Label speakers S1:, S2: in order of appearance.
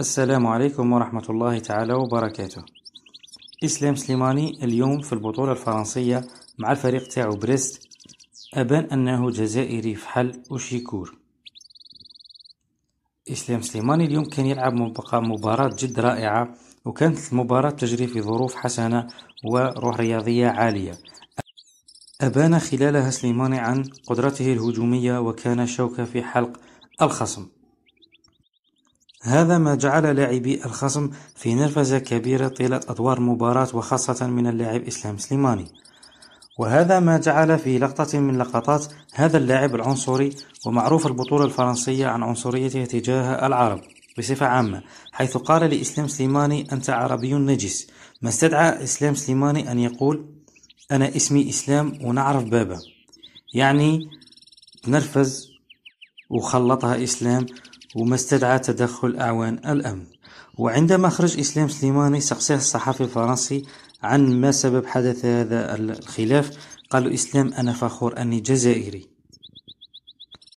S1: السلام عليكم ورحمة الله تعالى وبركاته إسلام سليماني اليوم في البطولة الفرنسية مع الفريق تاعو بريست أبان أنه جزائري في حل وشيكور إسلام سليماني اليوم كان يلعب مباراة جد رائعة وكانت المباراة تجري في ظروف حسنة وروح رياضية عالية أبان خلالها سليماني عن قدرته الهجومية وكان شوكة في حلق الخصم هذا ما جعل لاعبي الخصم في نرفزة كبيرة طيلة أدوار المباراة وخاصة من اللاعب إسلام سليماني وهذا ما جعل في لقطة من لقطات هذا اللاعب العنصري ومعروف البطولة الفرنسية عن عنصريته تجاه العرب بصفة عامة حيث قال لإسلام سليماني أنت عربي نجس ما استدعى إسلام سليماني أن يقول أنا اسمي إسلام ونعرف بابا يعني تنرفز وخلطها إسلام وما استدعى تدخل أعوان الأمن وعندما خرج إسلام سليماني سقساه الصحفي الفرنسي عن ما سبب حدث هذا الخلاف قال إسلام أنا فخور أني جزائري